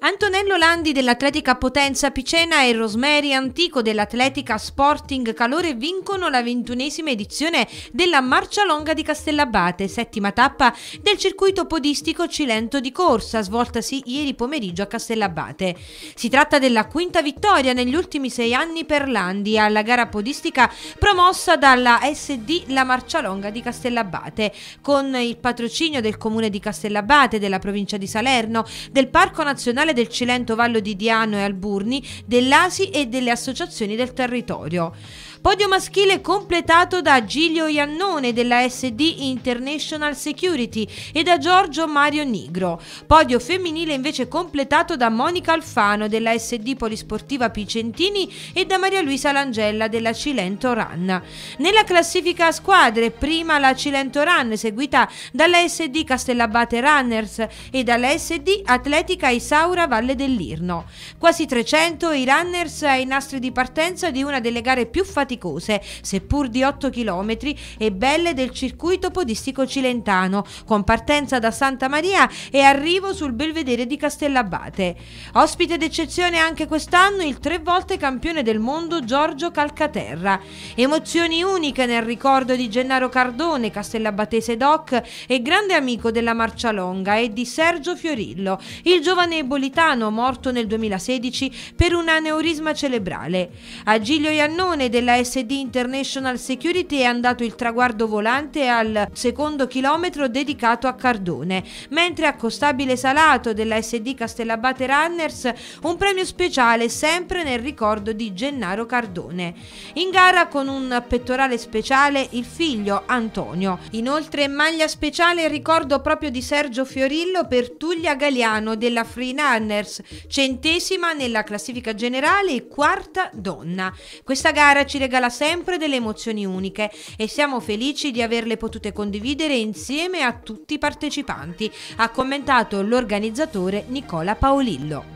Antonello Landi dell'Atletica Potenza Picena e Rosemary Antico dell'Atletica Sporting Calore vincono la ventunesima edizione della Marcia Longa di Castellabate, settima tappa del circuito podistico Cilento di corsa, svoltasi ieri pomeriggio a Castellabate. Si tratta della quinta vittoria negli ultimi sei anni per Landi alla gara podistica promossa dalla SD La Marcia Longa di Castellabate, con il patrocinio del comune di Castellabate, della provincia di Salerno, del Parco Nazionale nazionale del Cilento Vallo di Diano e Alburni, dell'ASI e delle associazioni del territorio. Podio maschile completato da Giglio Iannone della SD International Security e da Giorgio Mario Nigro. Podio femminile invece completato da Monica Alfano della SD Polisportiva Picentini e da Maria Luisa Langella della Cilento Run. Nella classifica a squadre prima la Cilento Run seguita dalla SD Castellabate Runners e dalla SD Atletica Isaura Laura Valle dell'Irno. Quasi 300 i runners ai nastri di partenza di una delle gare più faticose, seppur di 8 km e belle del circuito podistico cilentano, con partenza da Santa Maria e arrivo sul belvedere di Castellabate. Ospite d'eccezione anche quest'anno il tre volte campione del mondo Giorgio Calcaterra. Emozioni uniche nel ricordo di Gennaro Cardone, Castellabatese Doc e grande amico della Marcia Longa e di Sergio Fiorillo, il giovane napoletano morto nel 2016 per un aneurisma cerebrale. A Giglio Iannone della SD International Security è andato il traguardo volante al secondo chilometro dedicato a Cardone, mentre a Costabile Salato della SD Castellabate Runners un premio speciale sempre nel ricordo di Gennaro Cardone. In gara con un pettorale speciale il figlio Antonio. Inoltre maglia speciale ricordo proprio di Sergio Fiorillo per Tuglia Galiano della Frina runners, centesima nella classifica generale e quarta donna. Questa gara ci regala sempre delle emozioni uniche e siamo felici di averle potute condividere insieme a tutti i partecipanti, ha commentato l'organizzatore Nicola Paolillo.